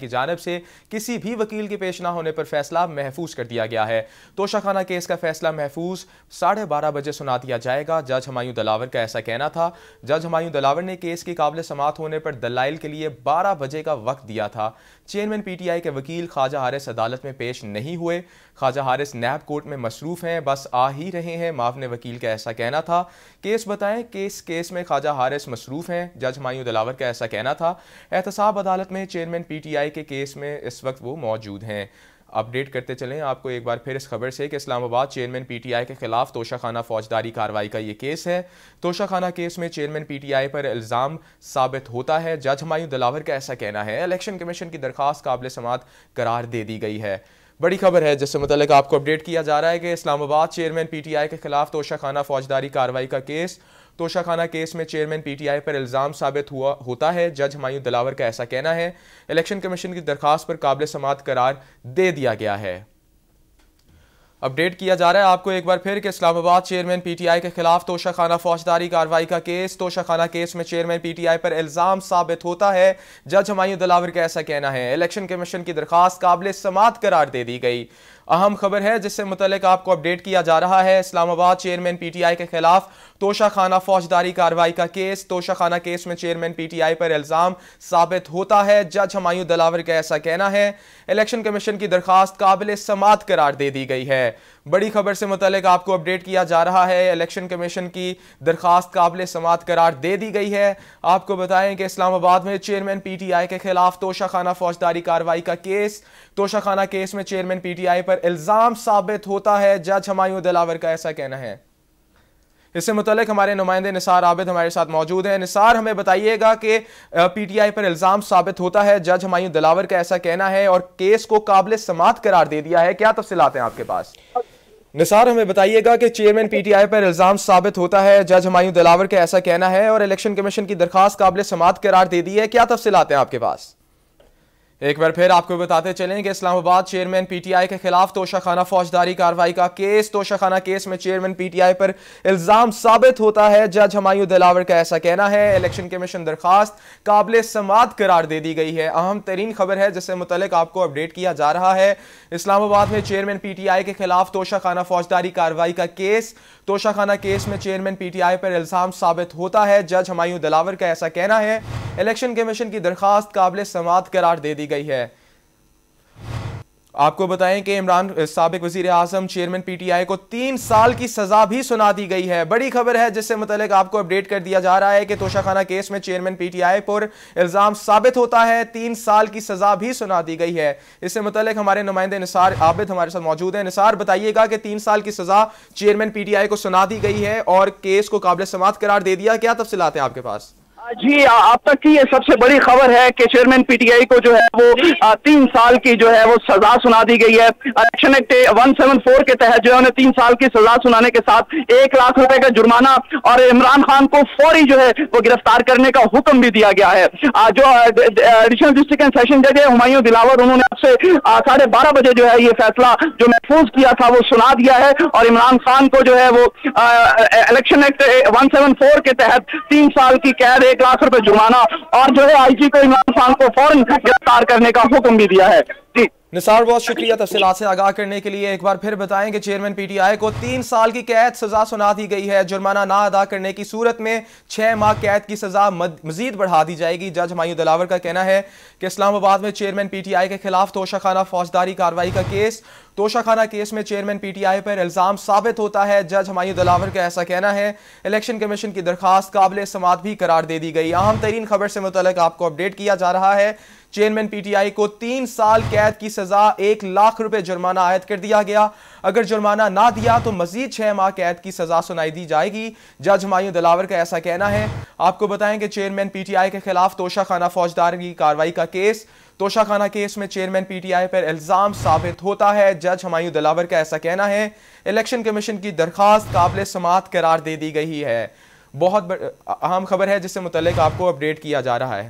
की जानब से किसी भी वकील के पेश ना होने पर फैसला महफूज कर दिया गया है तोशाखाना केस का फैसला महफूज साढ़े बारह बजे सुना दिया जाएगा जज हमायूं दलावर का ऐसा कहना था जज हमायूं दलावर ने केस के काबिल समाप्त होने पर दलाइल के लिए बारह बजे का वक्त दिया था चेयरमैन पी टी आई के वकील ख्वाजा हारिस अदालत में पेश नहीं हुए ख्वाजा हारिस नैब कोर्ट में मसरूफ़ हैं बस आ ही रहे हैं माफ ने वकील का ऐसा कहना था केस बताएं केस केस में ख्वाजा हारिस मसरूफ़ हैं जज हमायूं दलावर का ऐसा कहना था एहतसाब अदालत में चेयरमैन पी टी पीटीआई के केस में इस वक्त वो मौजूद हैं अपडेट करते चलें आपको एक बार फिर इस खबर से कि इस्लामाबाद चेयरमैन पीटीआई के खिलाफ तोशाखाना फौजदारी कार्रवाई का ये केस है तोशाखाना केस में चेयरमैन पीटीआई पर इल्ज़ाम साबित होता है जज हमायूं दिलावर का ऐसा कहना है इलेक्शन कमीशन की दरख्वास्त काबिल समात करार दे दी गई है बड़ी खबर है जिससे मतलब आपको अपडेट किया जा रहा है कि इस्लामाबाद चेयरमैन पीटीआई के खिलाफ तोशाखाना फौजदारी कार्रवाई का केस तोशाखाना केस में चेयरमैन पीटीआई पर इल्ज़ाम साबित हुआ होता है जज हमायूं दिलावर का ऐसा कहना है इलेक्शन कमीशन की दरख्वास्त पर काबिल समात करार दे दिया गया है अपडेट किया जा रहा है आपको एक बार फिर कि इस्लामाबाद चेयरमैन पीटीआई के खिलाफ तोशाखाना फौजदारी कार्रवाई का केस तोशाखाना केस में चेयरमैन पीटीआई पर इल्ज़ाम साबित होता है जज हमायूं दिलावर का ऐसा कहना है इलेक्शन कमीशन की दरख्वास्त काबिल समात करार दे दी गई अहम खबर है जिससे मुतलक आपको अपडेट किया जा रहा है इस्लामाबाद चेयरमैन पीटीआई के खिलाफ तोशाखाना फौजदारी कार्रवाई का केस तोशाखाना केस में चेयरमैन पीटीआई पर इल्ज़ाम साबित होता है जज हमायूं दलावर का ऐसा कहना है इलेक्शन कमीशन की दरखास्त काबिल समात करार दे दी गई है बड़ी खबर से मुतलक आपको अपडेट किया जा रहा है इलेक्शन कमीशन की दरखास्त काबिल समात करार दे दी गई है आपको बताएं कि इस्लामाबाद में चेयरमैन पीटीआई के खिलाफ तोशाखाना फौजदारी कार्रवाई का केस तोशाखाना केस में चेयरमैन पीटीआई पर पर इल्ज़ाम साबित होता है जज हमायूं दिलावर का ऐसा कहना है इससे मुतलक हमारे नुमाइंदे निसार आबिद हमारे साथ मौजूद हैं निसार हमें बताइएगा कि पीटीआई पर इल्ज़ाम साबित होता है जज हमायूं दिलावर का ऐसा कहना है और केस को काबिल समात करार दे दिया है क्या तफसीत हैं आपके पास निसार हमें बताइएगा कि चेयरमैन पीटीआई पर इल्ज़ाम साबित होता है जज हमायूं दिलावर का ऐसा कहना है और इलेक्शन कमीशन की दरखास्त काबिल समात करार दे दी है क्या तफसीत हैं आपके पास एक बार फिर आपको बताते चलें कि इस्लामाबाद चेयरमैन पीटीआई के खिलाफ तोशाखाना फौजदारी कार्रवाई का केस तोशाखाना केस में चेयरमैन पीटीआई पर इल्जाम साबित होता है जज हमायूं दिलावर का ऐसा कहना है इलेक्शन कमीशन दरखास्त काबिल समात करार दे दी गई है अहम तरीन खबर है जिससे मुतलक आपको अपडेट किया जा रहा है इस्लामाबाद में चेयरमैन पी के खिलाफ तोशाखाना फौजदारी कार्रवाई का केस तोशाखाना केस में चेयरमैन पी पर इल्जाम साबित होता है जज हमायूं दिलावर का ऐसा कहना है इलेक्शन कमीशन की दरखास्त काबिल समात करार दे दी गई है आपको बताएं कि इमरान सबक वजीर आजम चेयरमैन पीटीआई को तीन साल की सजा भी सुना दी गई है बड़ी खबर है जिससे मतलब आपको अपडेट कर दिया जा रहा है कि तोशाखाना केस में चेयरमैन पीटीआई पर इल्ज़ाम साबित होता है तीन साल की सजा भी सुना दी गई है इससे मतलब हमारे नुमाइंदे निसार आबिद हमारे साथ मौजूद है निसार बताइएगा कि तीन साल की सजा चेयरमैन पी को सुना दी गई है और केस को काबिल समात करार दे दिया क्या तफसलत है आपके पास जी अब तक की ये सबसे बड़ी खबर है कि चेयरमैन पीटीआई को जो है वो तीन साल की जो है वो सजा सुना दी गई है इलेक्शन एक्ट 174 के तहत जो है उन्हें तीन साल की सजा सुनाने के साथ एक लाख रुपए का जुर्माना और इमरान खान को फौरी जो है वो गिरफ्तार करने का हुक्म भी दिया गया है जो एडिशनल डिस्ट्रिक्ट एंड सेशन जज है हुमायूं दिलावर उन्होंने आपसे साढ़े बारह बजे जो है ये फैसला जो महफूज किया था वो सुना दिया है और इमरान खान को जो है वो इलेक्शन एक्ट वन के तहत तीन साल की कैद एक लाख रुपए जुर्माना और जो है आईजी को इमरान खान को फौरन गिरफ्तार करने का हुक्म भी दिया है जी निसार बहुत शुक्रिया तफसीत से आगाह करने के लिए एक बार फिर बताएं कि चेयरमैन पीटीआई को तीन साल की कैद सजा सुना दी गई है जुर्माना ना अदा करने की सूरत में छह माह कैद की सजा मजीद बढ़ा दी जाएगी जज हमायू दलावर का कहना है कि इस्लामाबाद में चेयरमैन पीटीआई के खिलाफ तोशाखाना फौजदारी कार्रवाई का केस तोशाखाना केस में चेयरमैन पीटीआई पर इल्ज़ाम साबित होता है जज हमायूं दिलावर का ऐसा कहना है इलेक्शन कमीशन की दरखास्त काबिल समात भी करार दे दी गई अहम तरीन खबर से मुतलक आपको अपडेट किया जा रहा है चेयरमैन पीटीआई को तीन साल कैद की सजा एक लाख रुपए जुर्माना आयद कर दिया गया अगर जुर्माना ना दिया तो मजीद छह माह कैद की सजा सुनाई दी जाएगी जज हमायूं दिलावर का ऐसा कहना है आपको बताएं कि चेयरमैन पीटीआई के खिलाफ तोशाखाना फौजदार की कार्रवाई का केस तोशा खाना केस में चेयरमैन पीटीआई पर इल्ज़ाम साबित होता है जज हमायूं दिलावर का ऐसा कहना है इलेक्शन कमीशन की दरखास्त काबिल समात करार दे दी गई है बहुत अहम खबर है जिससे मुतल आपको अपडेट किया जा रहा है